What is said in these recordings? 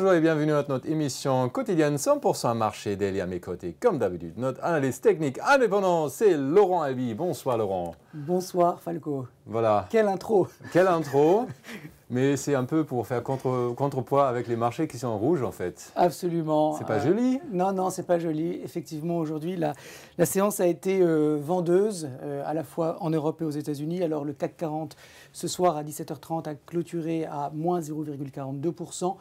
Bonjour et bienvenue à notre émission quotidienne 100% marché d'Eli à mes côtés. Comme d'habitude, notre analyse technique indépendant, c'est Laurent Albi. Bonsoir Laurent. Bonsoir Falco. Voilà. Quelle intro. Quelle intro. Mais c'est un peu pour faire contre, contrepoids avec les marchés qui sont en rouge, en fait. Absolument. C'est pas joli euh, Non, non, c'est pas joli. Effectivement, aujourd'hui, la, la, séance a été euh, vendeuse, euh, à la fois en Europe et aux États-Unis. Alors, le CAC 40, ce soir à 17h30, a clôturé à moins 0,42%.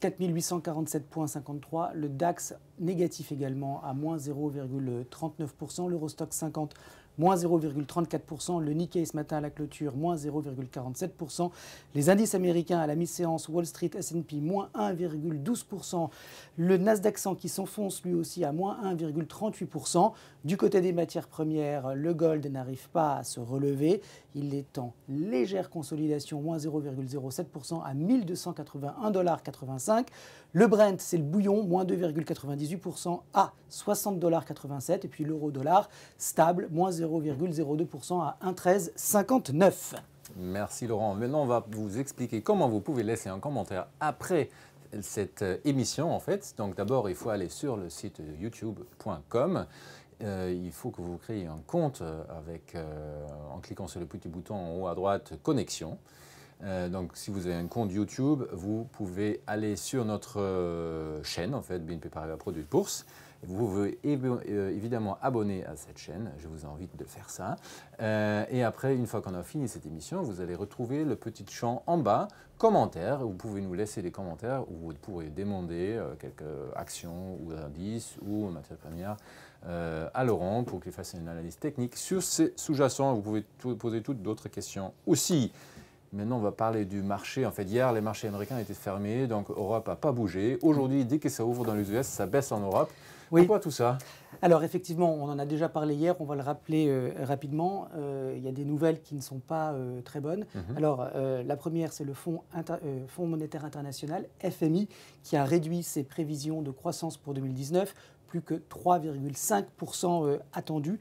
4847,53. Le DAX négatif également à moins 0,39%. L'Eurostock 50 moins 0,34%, le Nikkei ce matin à la clôture, moins 0,47%, les indices américains à la mi-séance, Wall Street, S&P, moins 1,12%, le Nasdaq 100 qui s'enfonce lui aussi à moins 1,38%, du côté des matières premières, le gold n'arrive pas à se relever. Il est en légère consolidation, moins 0,07% à 1281,85$. Le Brent, c'est le bouillon, moins 2,98% à 60,87$. Et puis l'euro dollar, stable, moins 0,02% à 1,1359. Merci Laurent. Maintenant, on va vous expliquer comment vous pouvez laisser un commentaire après cette émission en fait. Donc d'abord, il faut aller sur le site youtube.com euh, il faut que vous créez un compte euh, avec, euh, en cliquant sur le petit bouton en haut à droite « Connexion Donc, si vous avez un compte YouTube, vous pouvez aller sur notre chaîne, en fait, BNP Paribas Produits de Bourse. Vous pouvez évidemment abonner à cette chaîne, je vous invite de faire ça. et après, une fois qu'on a fini cette émission, vous allez retrouver le petit champ en bas, commentaires. Vous pouvez nous laisser des commentaires où vous pourrez demander quelques actions ou indices ou matières premières euh, à Laurent pour qu'il fasse une analyse technique sur ces sous-jacents. Vous pouvez poser toutes d'autres questions aussi. Maintenant, on va parler du marché. En fait, hier, les marchés américains étaient fermés, donc Europe n'a pas bougé. Aujourd'hui, dès que ça ouvre dans les US, ça baisse en Europe. Pourquoi tout ça Alors effectivement, on en a déjà parlé hier, on va le rappeler euh, rapidement. Euh, il y a des nouvelles qui ne sont pas très bonnes. Mhm. Alors la première, c'est le Fonds, Fonds monétaire international, FMI, qui a réduit ses prévisions de croissance pour 2019 plus que 3,5% euh, attendu.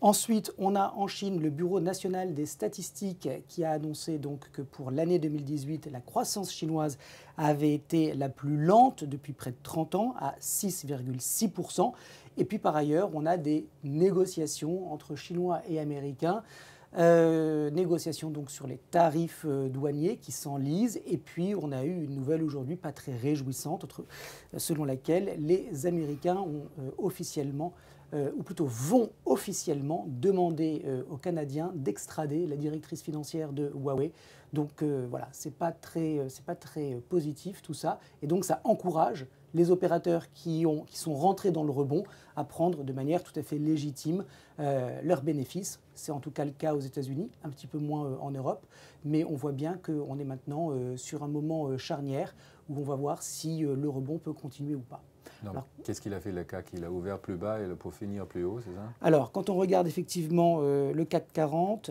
Ensuite, on a en Chine le Bureau national des statistiques qui a annoncé donc que pour l'année 2018, la croissance chinoise avait été la plus lente depuis près de 30 ans, à 6,6%. Et puis par ailleurs, on a des négociations entre Chinois et Américains euh, négociation négociations donc sur les tarifs euh, douaniers qui s'enlisent. Et puis, on a eu une nouvelle aujourd'hui pas très réjouissante, euh, selon laquelle les Américains ont officiellement, ou plutôt vont officiellement demander aux Canadiens d'extrader la directrice financière de Huawei. Donc voilà, c'est pas très, c'est pas très positif tout ça. Et donc, ça encourage les opérateurs qui, ont, qui sont rentrés dans le rebond à prendre de manière tout à fait légitime euh, leurs bénéfices. C'est en tout cas le cas aux États-Unis, un petit peu moins euh, en Europe, mais on voit bien qu'on est maintenant euh, sur un moment charnière où on va voir si le rebond peut continuer ou pas. Qu'est-ce qu'il a fait le CAC Il a ouvert plus bas et pour finir plus haut, c'est ça Alors, quand on regarde effectivement le CAC 40,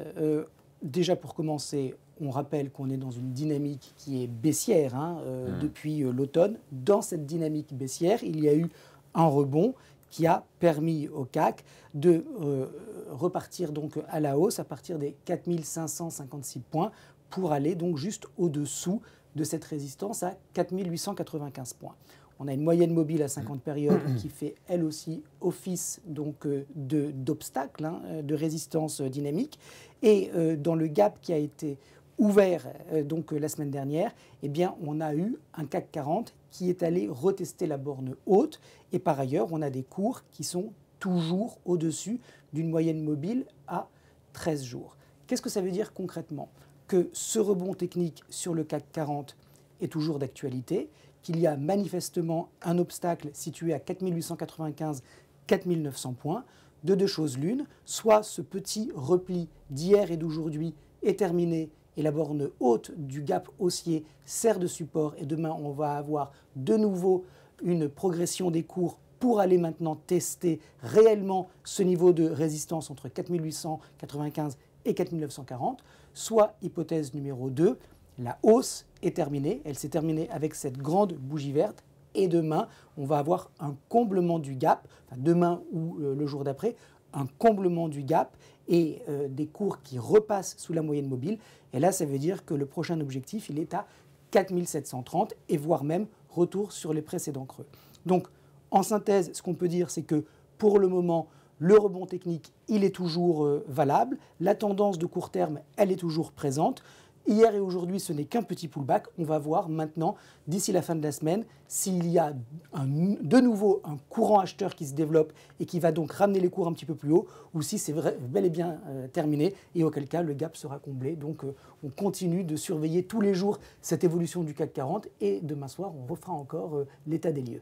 déjà pour commencer, on rappelle qu'on est dans une dynamique qui est baissière hein, euh, hmm. depuis euh, l'automne. Dans cette dynamique baissière, il y a eu un rebond qui a permis au CAC de euh, repartir donc à la hausse à partir des 4556 points pour aller donc juste au-dessous de cette résistance à 4895 points. On a une moyenne mobile à 50 périodes qui fait elle aussi office donc d'obstacle, de, hein, de résistance dynamique. Et dans le gap qui a été ouvert euh, donc euh, la semaine dernière, eh bien, on a eu un CAC 40 qui est allé retester la borne haute. Et par ailleurs, on a des cours qui sont toujours au-dessus d'une moyenne mobile à 13 jours. Qu'est-ce que ça veut dire concrètement Que ce rebond technique sur le CAC 40 est toujours d'actualité, qu'il y a manifestement un obstacle situé à 4895 4900 points, de deux choses l'une, soit ce petit repli d'hier et d'aujourd'hui est terminé et la borne haute du gap haussier sert de support et demain on va avoir de nouveau une progression des cours pour aller maintenant tester réellement ce niveau de résistance entre 4895 et 4940, soit hypothèse numéro 2, la hausse est terminée, elle s'est terminée avec cette grande bougie verte et demain on va avoir un comblement du gap, demain ou euh, le jour d'après, un comblement du gap et euh, des cours qui repassent sous la moyenne mobile. Et là, ça veut dire que le prochain objectif, il est à 4730 et voire même retour sur les précédents creux. Donc, en synthèse, ce qu'on peut dire, c'est que pour le moment, le rebond technique, il est toujours euh, valable. La tendance de court terme, elle est toujours présente. Hier et aujourd'hui, ce n'est qu'un petit pullback. On va voir maintenant, d'ici la fin de la semaine, s'il y a de nouveau un courant acheteur qui se développe et qui va donc ramener les cours un petit peu plus haut, ou si c'est bel et bien euh, terminé, et auquel cas le gap sera comblé. Donc euh, on continue de surveiller tous les jours cette évolution du CAC 40, et demain soir, on refera encore euh, l'état des lieux.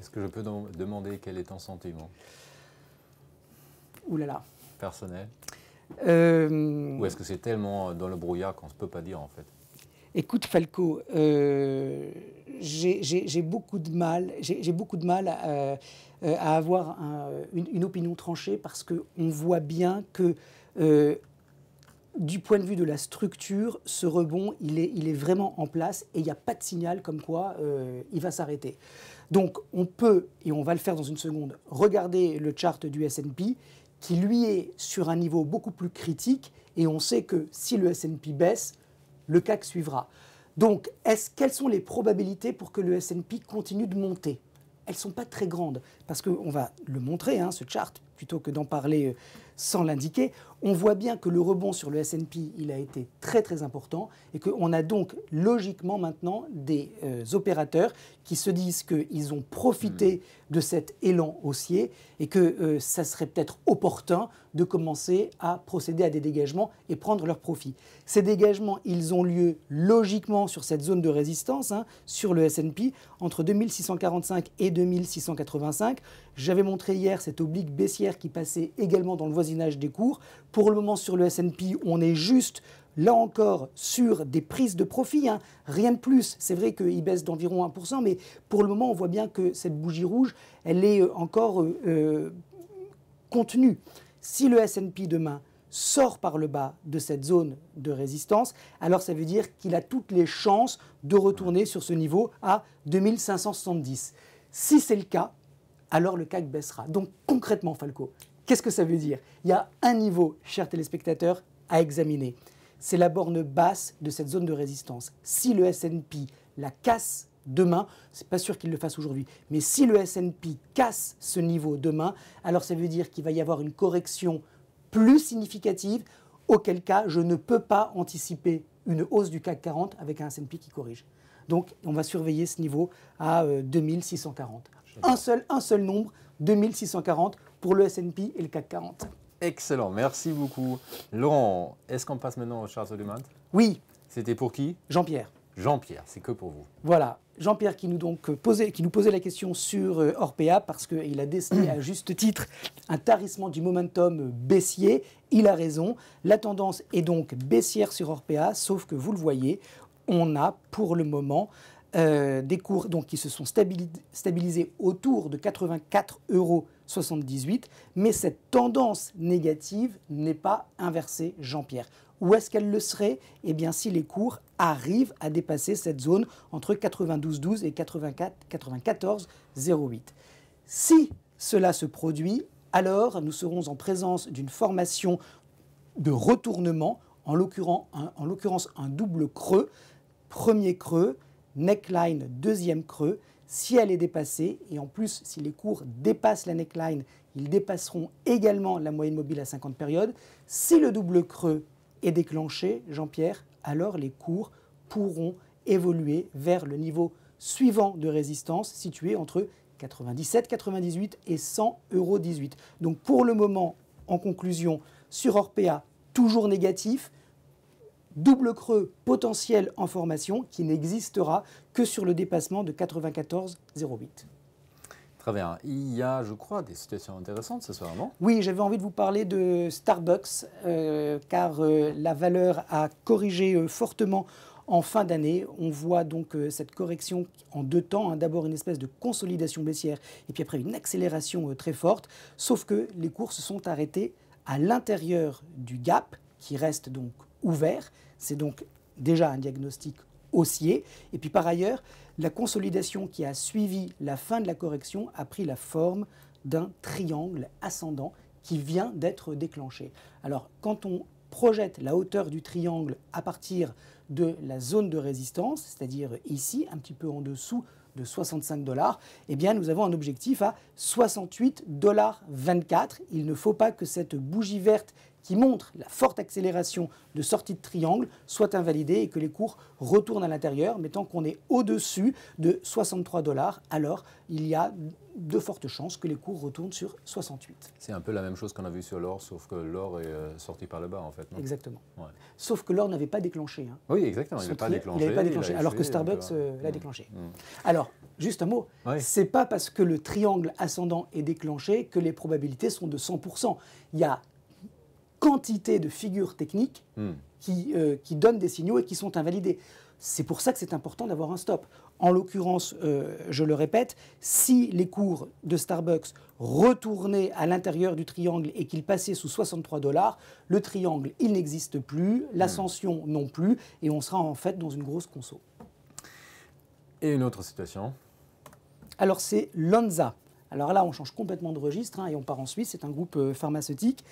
Est-ce que je peux demander quel est ton sentiment Ouh là là. Personnel euh, Ou est-ce que c'est tellement dans le brouillard qu'on ne peut pas dire en fait Écoute Falco, euh, j'ai beaucoup de mal, j'ai beaucoup de mal à, euh, avoir une, opinion tranchée parce qu'on voit bien que du point de vue de la structure, ce rebond, il est, il est vraiment en place et il n'y a pas de signal comme quoi il va s'arrêter. Donc on peut, et on va le faire dans une seconde, regarder le chart du SP qui lui est sur un niveau beaucoup plus critique et on sait que si le S&P baisse, le CAC suivra. Donc, est-ce, quelles sont les probabilités pour que le S&P continue de monter Elles ne sont pas très grandes, parce qu'on va le montrer, hein, ce chart, plutôt que d'en parler euh, sans l'indiquer on voit bien que le rebond sur le S&P, il a été très très important et qu'on a donc logiquement maintenant des euh, opérateurs qui se disent qu'ils ont profité hmm. de cet élan haussier et que euh, ça serait peut-être opportun de commencer à procéder à des dégagements et prendre leurs profits. Ces dégagements, ils ont lieu logiquement sur cette zone de résistance, hein, sur le S&P, entre 2645 et 2685. J'avais montré hier cette oblique baissière qui passait également dans le voisinage des cours pour le moment, sur le SP, on est juste là encore sur des prises de profit, hein. rien de plus. C'est vrai qu'il baisse d'environ 1%, mais pour le moment, on voit bien que cette bougie rouge, elle est euh, encore euh, euh, contenue. Si le SP demain sort par le bas de cette zone de résistance, alors ça veut dire qu'il a toutes les chances de retourner sur ce niveau à 2570. Si c'est le cas, alors le CAC baissera. Donc concrètement, Falco, Qu'est-ce que ça veut dire Il y a un niveau, chers téléspectateurs, à examiner. C'est la borne basse de cette zone de résistance. Si le S&P la casse demain, c'est pas sûr qu'il le fasse aujourd'hui, mais si le S&P casse ce niveau demain, alors ça veut dire qu'il va y avoir une correction plus significative, auquel cas je ne peux pas anticiper une hausse du CAC 40 avec un S&P qui corrige. Donc on va surveiller ce niveau à 2640. Euh, seul, un seul nombre, 2640, pour le S&P et le CAC 40. Excellent, merci beaucoup. Laurent, est-ce qu'on passe maintenant au Charles Olemant Oui. C'était pour qui Jean-Pierre. Jean-Pierre, c'est que pour vous. Voilà, Jean-Pierre qui nous euh, posait, qui nous posait la question sur euh, Orpea parce qu'il a dessiné à juste titre un tarissement du momentum euh, baissier. Il a raison. La tendance est donc baissière sur Orpea, sauf que vous le voyez, on a pour le moment des cours donc qui se sont stabilisés autour de 84 euros 78, mais cette tendance négative n'est pas inversée, Jean-Pierre. Où est-ce qu'elle le serait Eh bien, si les cours arrivent à dépasser cette zone entre 92,12 et 94,08. Si cela se produit, alors nous serons en présence d'une formation de retournement, en l'occurrence un, double creux, premier creux, neckline, deuxième creux, si elle est dépassée, et en plus si les cours dépassent la neckline, ils dépasseront également la moyenne mobile à 50 périodes. Si le double creux est déclenché, Jean-Pierre, alors les cours pourront évoluer vers le niveau suivant de résistance situé entre 97, 98 et 100,18 euros Donc pour le moment, en conclusion, sur Orpea, toujours négatif, double creux potentiel en formation qui n'existera que sur le dépassement de 94,08. Très bien. Il y a, je crois, des situations intéressantes ce soir, non Oui, j'avais envie de vous parler de Starbucks, euh, car euh, la valeur a corrigé euh, fortement en fin d'année. On voit donc cette correction en deux temps. Hein. D'abord une espèce de consolidation baissière et puis après une accélération très forte. Sauf que les cours se sont arrêtés à l'intérieur du gap qui reste donc ouvert. C'est donc déjà un diagnostic haussier. Et puis par ailleurs, la consolidation qui a suivi la fin de la correction a pris la forme d'un triangle ascendant qui vient d'être déclenché. Alors quand on projette la hauteur du triangle à partir de la zone de résistance, c'est-à-dire ici, un petit peu en dessous de 65 dollars, eh bien nous avons un objectif à 68,24 dollars Il ne faut pas que cette bougie verte qui montre la forte accélération de sortie de triangle soit invalidée et que les cours retournent à l'intérieur, mais tant qu'on est au-dessus de 63 dollars, alors il y a de fortes chances que les cours retournent sur 68. C'est un peu la même chose qu'on a vu sur l'or, sauf que l'or est euh, sorti par le bas, en fait. exactement. Sauf que l'or n'avait pas déclenché. Hein. Oui, exactement. Il n'avait pas, déclenché. Il pas déclenché, alors que Starbucks euh, hein. l'a déclenché. Mm, mm. Alors, juste un mot. C'est pas parce que le triangle ascendant est déclenché que les probabilités sont de 100%. Il y a quantité de figures techniques hmm. qui, euh, qui donnent des signaux et qui sont invalidés. C'est pour ça que c'est important d'avoir un stop. En l'occurrence, euh, je le répète, si les cours de Starbucks retournaient à l'intérieur du triangle et qu'ils passaient sous 63 dollars, le triangle, il n'existe plus, hmm. l'ascension non plus, et on sera en fait dans une grosse conso. Et une autre situation Alors c'est Lonza. Alors là, on change complètement de registre hein, et on part en Suisse. C'est un groupe euh, pharmaceutique.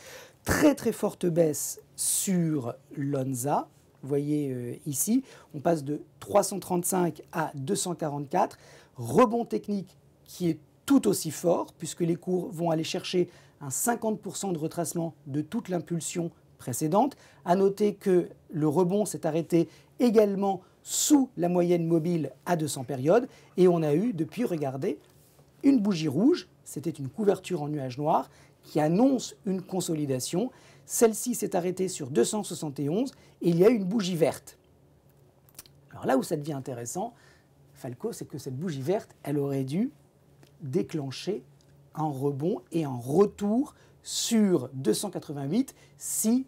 Très très forte baisse sur Lonza, Vous voyez euh, ici, on passe de 335 à 244. Rebond technique qui est tout aussi fort puisque les cours vont aller chercher un 50% de retracement de toute l'impulsion précédente. À noter que le rebond s'est arrêté également sous la moyenne mobile à 200 périodes et on a eu depuis, regardez, une bougie rouge, c'était une couverture en nuage noir qui annonce une consolidation. Celle-ci s'est arrêtée sur 271 et il y a une bougie verte. Alors là où ça devient intéressant, Falco, c'est que cette bougie verte, elle aurait dû déclencher un rebond et un retour sur 288 si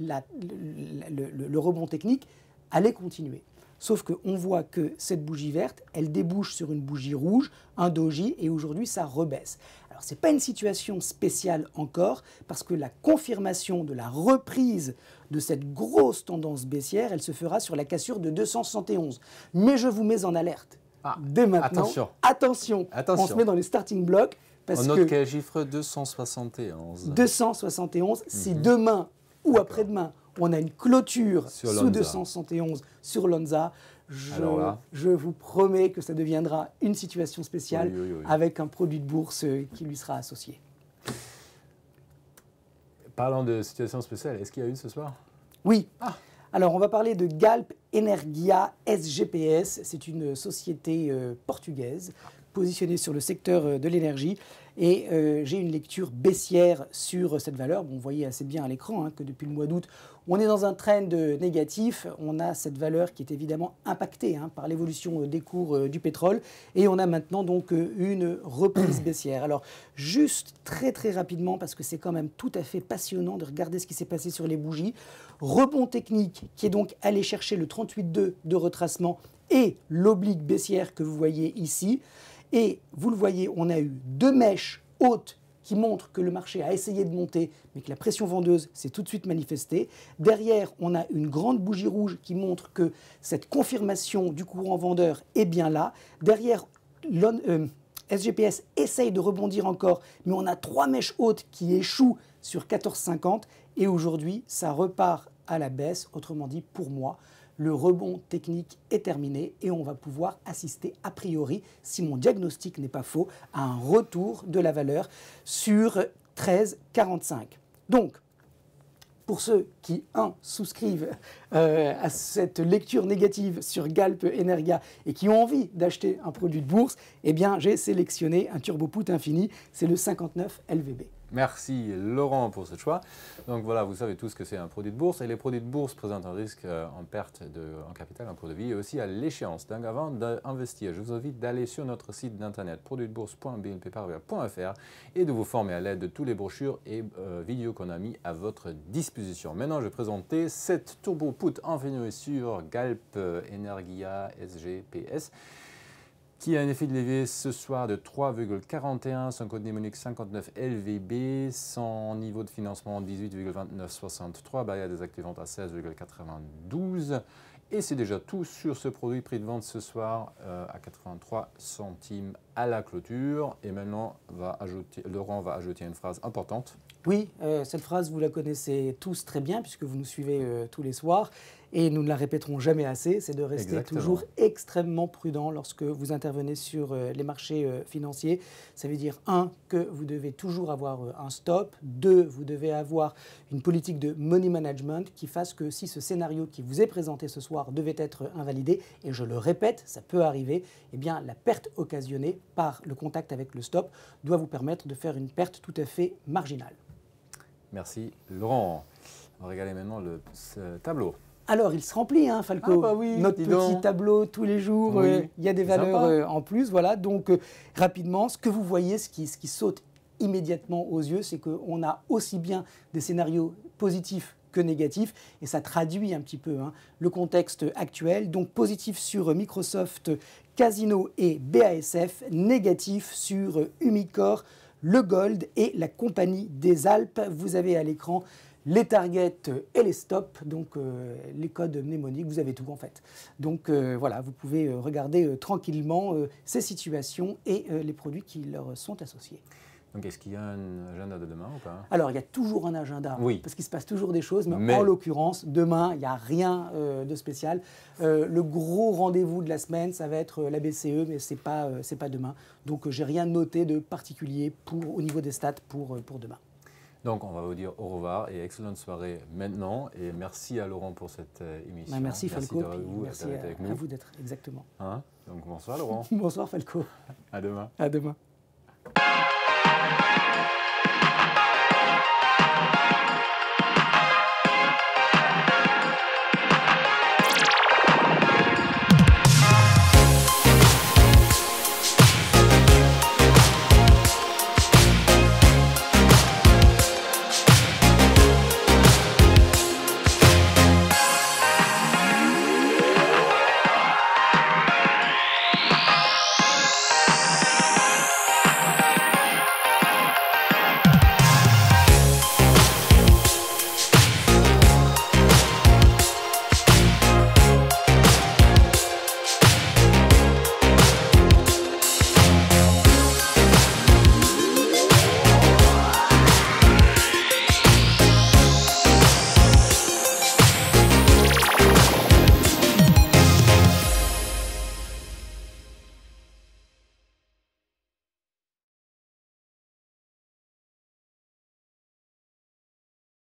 le rebond technique allait continuer. Sauf qu'on voit que cette bougie verte, elle débouche sur une bougie rouge, un doji, et aujourd'hui ça rebaisse. Alors ce n'est pas une situation spéciale encore, parce que la confirmation de la reprise de cette grosse tendance baissière, elle se fera sur la cassure de 271. Mais je vous mets en alerte. Ah, Dès maintenant, attention. attention. on se met dans les starting blocks. Parce on note a chiffre 271. 271, c'est si mhm. demain ou après-demain, on a une clôture sous 271 sur Lonza. Je, vous promets que ça deviendra une situation spéciale avec un produit de bourse euh, qui lui sera associé. Parlant de situation spéciale, est-ce qu'il y a une ce soir Oui. Ah. Alors, on va parler de Galp Energia SGPS. C'est une société euh, portugaise positionnée sur le secteur euh, de l'énergie et euh, j'ai une lecture baissière sur cette valeur. vous voyez assez bien à l'écran hein, que depuis le mois d'août, on est dans un trend négatif. On a cette valeur qui est évidemment impactée hein, par l'évolution euh, des cours euh, du pétrole. Et on a maintenant donc une reprise baissière. Alors, juste très très rapidement, parce que c'est quand même tout à fait passionnant de regarder ce qui s'est passé sur les bougies. Rebond technique qui est donc allé chercher le 38,2 de retracement et l'oblique baissière que vous voyez ici. Et vous le voyez, on a eu deux mèches hautes qui montrent que le marché a essayé de monter, mais que la pression vendeuse s'est tout de suite manifestée. Derrière, on a une grande bougie rouge qui montre que cette confirmation du courant vendeur est bien là. Derrière, SGPS euh, essaye de rebondir encore, mais on a trois mèches hautes qui échouent sur 14,50. Et aujourd'hui, ça repart à la baisse. Autrement dit, pour moi, le rebond technique est terminé et on va pouvoir assister a priori, si mon diagnostic n'est pas faux, à un retour de la valeur sur 13,45. Donc, pour ceux qui, un, souscrivent euh, à cette lecture négative sur Galp Energia et qui ont envie d'acheter un produit de bourse, eh bien, j'ai sélectionné un turbo infini, c'est le 59 LVB. Merci Laurent pour ce choix. Donc voilà, vous savez tous que c'est un produit de bourse et les produits de bourse présentent un risque euh, en perte de, en capital en cours de vie et aussi à l'échéance. Donc avant d'investir, je vous invite d'aller sur notre site d'internet produitsdebourse.bnpparibas.fr et de vous former à l'aide de toutes les brochures et euh, vidéos qu'on a mis à votre disposition. Maintenant, je vais présenter cette turbo put en sur Galp euh, Energia SGPS qui a un effet de levier ce soir de 3,41, son code mnémonique 59 LVB, son niveau de financement 18,2963, a des vente à 16,92. Et c'est déjà tout sur ce produit, prix de vente ce soir euh, à 83 centimes à la clôture. Et maintenant, va ajouter, Laurent va ajouter une phrase importante. Oui, euh, cette phrase, vous la connaissez tous très bien, puisque vous nous suivez euh, tous les soirs. Et nous ne la répéterons jamais assez, c'est de rester toujours extrêmement prudent lorsque vous intervenez sur euh, les marchés financiers. Ça veut dire, un, que vous devez toujours avoir un stop. Deux, vous devez avoir une politique de money management qui fasse que si ce scénario qui vous est présenté ce soir devait être invalidé, et je le répète, ça peut arriver, eh bien, la perte occasionnée par le contact avec le stop doit vous permettre de faire une perte tout à fait marginale. Merci Laurent. On va regarder maintenant le ce tableau. Alors, il se remplit, hein, Falco. Ah, bah Notre petit tableau tous les jours, euh, il y a des valeurs euh, en plus. Voilà, donc euh, rapidement, ce que vous voyez, ce qui, ce qui saute immédiatement aux yeux, c'est qu'on a aussi bien des scénarios positifs que négatif, et ça traduit un petit peu hein, le contexte actuel. Donc positif sur Microsoft Casino et BASF, négatif sur Umicore, le Gold et la Compagnie des Alpes. Vous avez à l'écran les targets et les stops, donc euh, les codes mnémoniques, vous avez tout en fait. Donc euh, voilà, vous pouvez euh, regarder tranquillement ces situations et les produits qui leur sont associés. Donc est-ce qu'il y a un agenda de demain ou pas Alors il y a toujours un agenda, oui. parce qu'il se passe toujours des choses, mais, en l'occurrence, demain, il n'y a rien euh, de spécial. Euh, le gros rendez-vous de la semaine, ça va être euh, la BCE, mais ce n'est pas, pas demain. Donc j'ai rien noté de particulier pour, au niveau des stats pour, pour demain. Donc on va vous dire au revoir et excellente soirée maintenant. Et merci à Laurent pour cette émission. Bah, merci, merci vous merci à, avec nous. à vous d'être exactement. Hein Donc bonsoir Laurent. bonsoir Falco. À demain. À demain.